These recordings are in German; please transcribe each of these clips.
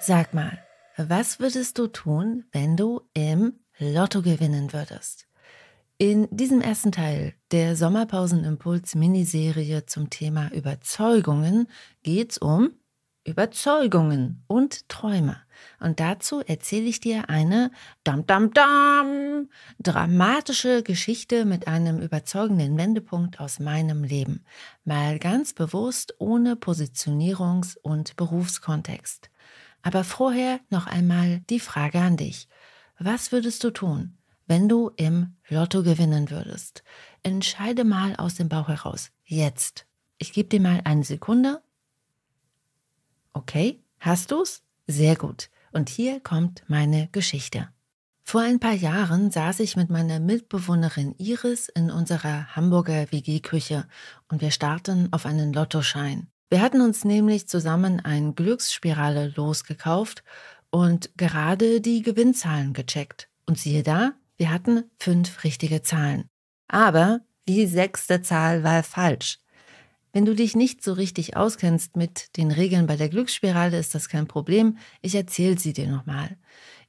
Sag mal, was würdest du tun, wenn du im Lotto gewinnen würdest? In diesem ersten Teil der Sommerpausenimpuls-Miniserie zum Thema Überzeugungen geht es um Überzeugungen und Träume. Und dazu erzähle ich dir eine dam dam dam dramatische Geschichte mit einem überzeugenden Wendepunkt aus meinem Leben, mal ganz bewusst ohne Positionierungs- und Berufskontext. Aber vorher noch einmal die Frage an dich. Was würdest du tun, wenn du im Lotto gewinnen würdest? Entscheide mal aus dem Bauch heraus. Jetzt. Ich gebe dir mal eine Sekunde Okay, hast du's? Sehr gut. Und hier kommt meine Geschichte. Vor ein paar Jahren saß ich mit meiner Mitbewohnerin Iris in unserer Hamburger WG-Küche und wir starten auf einen Lottoschein. Wir hatten uns nämlich zusammen ein Glücksspirale losgekauft und gerade die Gewinnzahlen gecheckt. Und siehe da, wir hatten fünf richtige Zahlen. Aber die sechste Zahl war falsch. Wenn du dich nicht so richtig auskennst mit den Regeln bei der Glücksspirale, ist das kein Problem. Ich erzähle sie dir nochmal.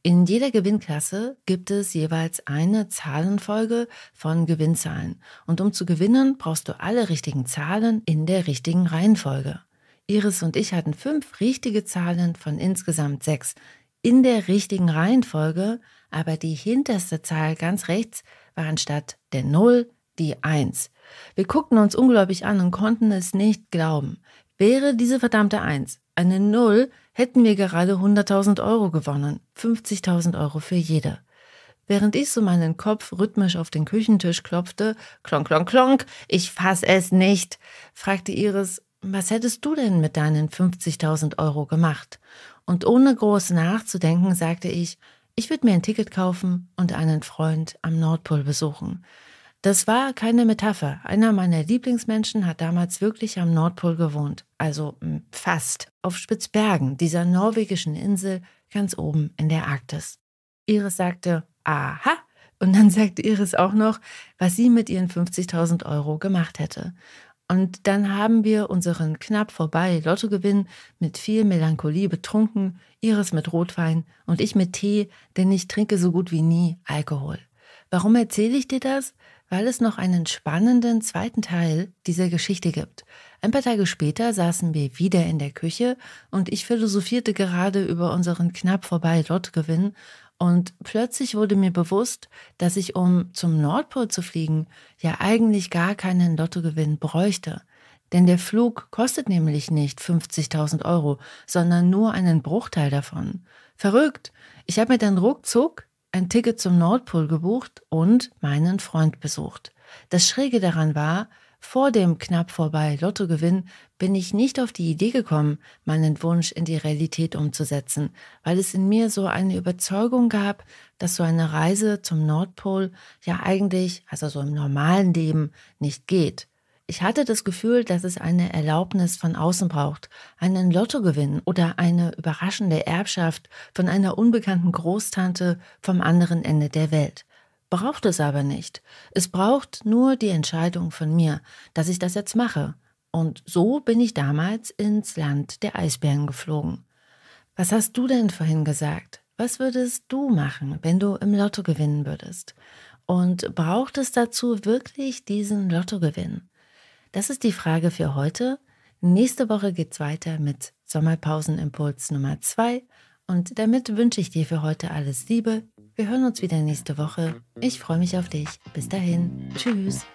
In jeder Gewinnklasse gibt es jeweils eine Zahlenfolge von Gewinnzahlen. Und um zu gewinnen, brauchst du alle richtigen Zahlen in der richtigen Reihenfolge. Iris und ich hatten fünf richtige Zahlen von insgesamt sechs in der richtigen Reihenfolge, aber die hinterste Zahl ganz rechts war anstatt der 0 die 1. Wir guckten uns ungläubig an und konnten es nicht glauben. Wäre diese verdammte Eins eine Null, hätten wir gerade 100.000 Euro gewonnen. 50.000 Euro für jede. Während ich so meinen Kopf rhythmisch auf den Küchentisch klopfte, klonk, klonk, klonk, ich fass es nicht, fragte Iris, was hättest du denn mit deinen 50.000 Euro gemacht? Und ohne groß nachzudenken sagte ich, ich würde mir ein Ticket kaufen und einen Freund am Nordpol besuchen. Das war keine Metapher. Einer meiner Lieblingsmenschen hat damals wirklich am Nordpol gewohnt, also hm, fast auf Spitzbergen, dieser norwegischen Insel ganz oben in der Arktis. Iris sagte, aha, und dann sagte Iris auch noch, was sie mit ihren 50.000 Euro gemacht hätte. Und dann haben wir unseren knapp vorbei Lottogewinn mit viel Melancholie betrunken, Iris mit Rotwein und ich mit Tee, denn ich trinke so gut wie nie Alkohol. Warum erzähle ich dir das? weil es noch einen spannenden zweiten Teil dieser Geschichte gibt. Ein paar Tage später saßen wir wieder in der Küche und ich philosophierte gerade über unseren knapp vorbei Lottgewinn und plötzlich wurde mir bewusst, dass ich, um zum Nordpol zu fliegen, ja eigentlich gar keinen Lottogewinn bräuchte. Denn der Flug kostet nämlich nicht 50.000 Euro, sondern nur einen Bruchteil davon. Verrückt! Ich habe mir dann ruckzuck ein Ticket zum Nordpol gebucht und meinen Freund besucht. Das Schräge daran war, vor dem knapp vorbei Lottogewinn bin ich nicht auf die Idee gekommen, meinen Wunsch in die Realität umzusetzen, weil es in mir so eine Überzeugung gab, dass so eine Reise zum Nordpol ja eigentlich, also so im normalen Leben, nicht geht. Ich hatte das Gefühl, dass es eine Erlaubnis von außen braucht, einen Lottogewinn oder eine überraschende Erbschaft von einer unbekannten Großtante vom anderen Ende der Welt. Braucht es aber nicht. Es braucht nur die Entscheidung von mir, dass ich das jetzt mache. Und so bin ich damals ins Land der Eisbären geflogen. Was hast du denn vorhin gesagt? Was würdest du machen, wenn du im Lotto gewinnen würdest? Und braucht es dazu wirklich diesen Lottogewinn? Das ist die Frage für heute. Nächste Woche geht es weiter mit Sommerpausenimpuls Nummer 2 und damit wünsche ich dir für heute alles Liebe. Wir hören uns wieder nächste Woche. Ich freue mich auf dich. Bis dahin. Tschüss.